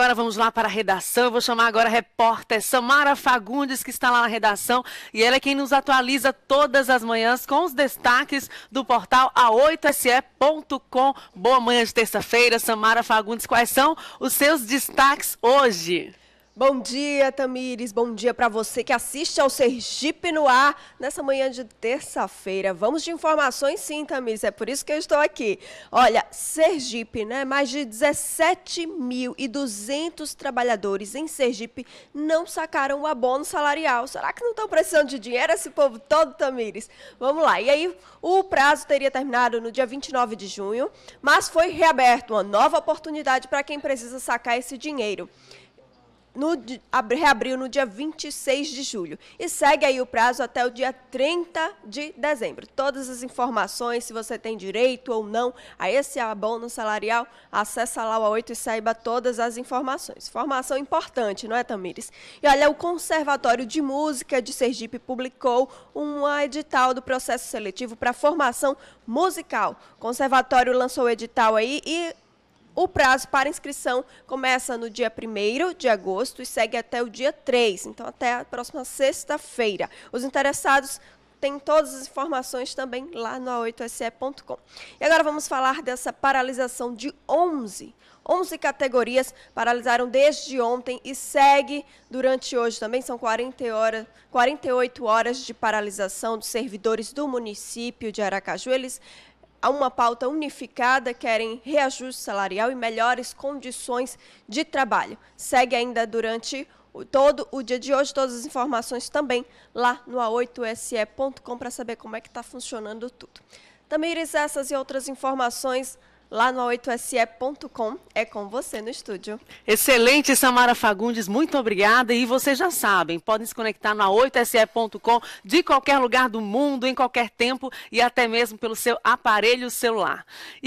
Agora vamos lá para a redação. Eu vou chamar agora a repórter Samara Fagundes, que está lá na redação. E ela é quem nos atualiza todas as manhãs com os destaques do portal a8se.com. Boa manhã de terça-feira, Samara Fagundes. Quais são os seus destaques hoje? Bom dia, Tamires. Bom dia para você que assiste ao Sergipe no ar nessa manhã de terça-feira. Vamos de informações, sim, Tamires. É por isso que eu estou aqui. Olha, Sergipe, né? Mais de 17.200 trabalhadores em Sergipe não sacaram o abono salarial. Será que não estão precisando de dinheiro esse povo todo, Tamires? Vamos lá. E aí, o prazo teria terminado no dia 29 de junho, mas foi reaberto uma nova oportunidade para quem precisa sacar esse dinheiro no, reabriu no dia 26 de julho e segue aí o prazo até o dia 30 de dezembro. Todas as informações, se você tem direito ou não a esse abono salarial, acessa lá o A8 e saiba todas as informações. Informação importante, não é, Tamires? E olha, o Conservatório de Música de Sergipe publicou um edital do processo seletivo para formação musical. O Conservatório lançou o edital aí e o prazo para inscrição começa no dia 1 de agosto e segue até o dia 3, então até a próxima sexta-feira. Os interessados têm todas as informações também lá no a8se.com. E agora vamos falar dessa paralisação de 11 11 categorias paralisaram desde ontem e segue durante hoje também. São 40 horas, 48 horas de paralisação dos servidores do município de Aracaju. Eles a uma pauta unificada, querem reajuste salarial e melhores condições de trabalho. Segue ainda durante o, todo o dia de hoje, todas as informações também lá no a8se.com para saber como é que está funcionando tudo. Tamires, essas e outras informações lá no 8se.com. É com você no estúdio. Excelente, Samara Fagundes, muito obrigada. E vocês já sabem, podem se conectar na 8se.com de qualquer lugar do mundo, em qualquer tempo e até mesmo pelo seu aparelho celular. E